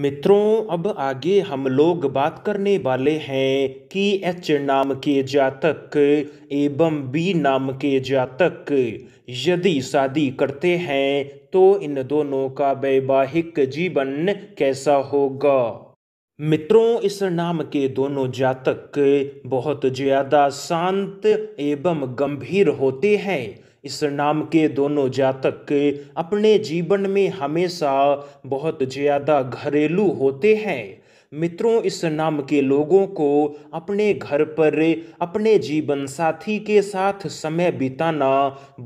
मित्रों अब आगे हम लोग बात करने वाले हैं कि एच नाम के जातक एवं बी नाम के जातक यदि शादी करते हैं तो इन दोनों का वैवाहिक जीवन कैसा होगा मित्रों इस नाम के दोनों जातक बहुत ज़्यादा शांत एवं गंभीर होते हैं इस नाम के दोनों जातक अपने जीवन में हमेशा बहुत ज़्यादा घरेलू होते हैं मित्रों इस नाम के लोगों को अपने घर पर अपने जीवन साथी के साथ समय बिताना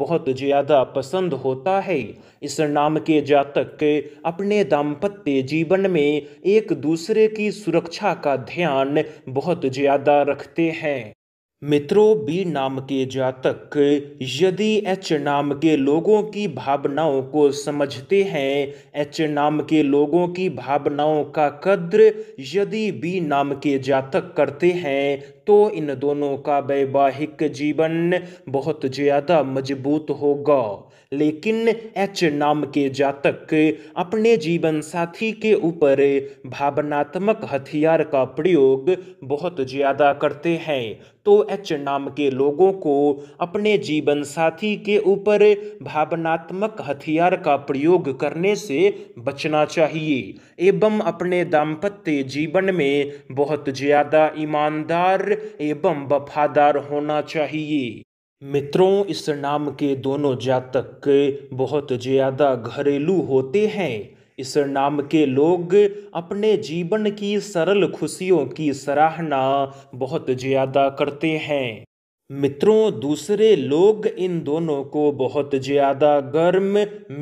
बहुत ज़्यादा पसंद होता है इस नाम के जातक अपने दाम्पत्य जीवन में एक दूसरे की सुरक्षा का ध्यान बहुत ज़्यादा रखते हैं मित्रों बी नाम के जातक यदि एच नाम के लोगों की भावनाओं को समझते हैं एच नाम के लोगों की भावनाओं का कद्र यदि बी नाम के जातक करते हैं तो इन दोनों का वैवाहिक जीवन बहुत ज़्यादा मजबूत होगा लेकिन एच नाम के जातक अपने जीवन साथी के ऊपर भावनात्मक हथियार का प्रयोग बहुत ज़्यादा करते हैं तो एच नाम के लोगों को अपने जीवन साथी के ऊपर भावनात्मक हथियार का प्रयोग करने से बचना चाहिए एवं अपने दाम्पत्य जीवन में बहुत ज़्यादा ईमानदार एवं वफादार होना चाहिए मित्रों इस नाम के दोनों जातक बहुत ज्यादा घरेलू होते हैं इस नाम के लोग अपने जीवन की सरल खुशियों की सराहना बहुत ज्यादा करते हैं मित्रों दूसरे लोग इन दोनों को बहुत ज्यादा गर्म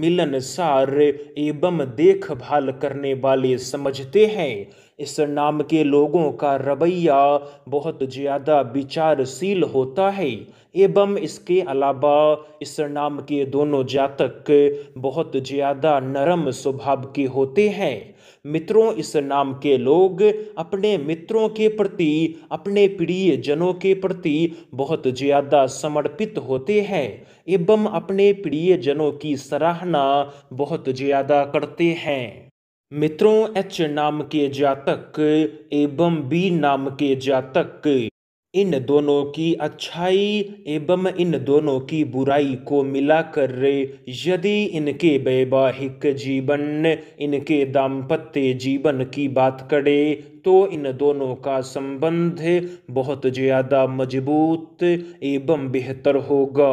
मिलनसार एवं देखभाल करने वाले समझते हैं इस नाम के लोगों का रवैया बहुत ज़्यादा विचारशील होता है एवं इसके अलावा इस नाम के दोनों जातक बहुत ज़्यादा नरम स्वभाव के होते हैं मित्रों इस नाम के लोग अपने मित्रों के प्रति अपने प्रिय जनों के प्रति बहुत ज़्यादा समर्पित होते हैं एवं अपने प्रिय जनों की सराहना बहुत ज़्यादा करते हैं मित्रों एच नाम के जातक एवं बी नाम के जातक इन दोनों की अच्छाई एवं इन दोनों की बुराई को मिलाकर यदि इनके वैवाहिक जीवन इनके दाम्पत्य जीवन की बात करें तो इन दोनों का संबंध बहुत ज़्यादा मजबूत एवं बेहतर होगा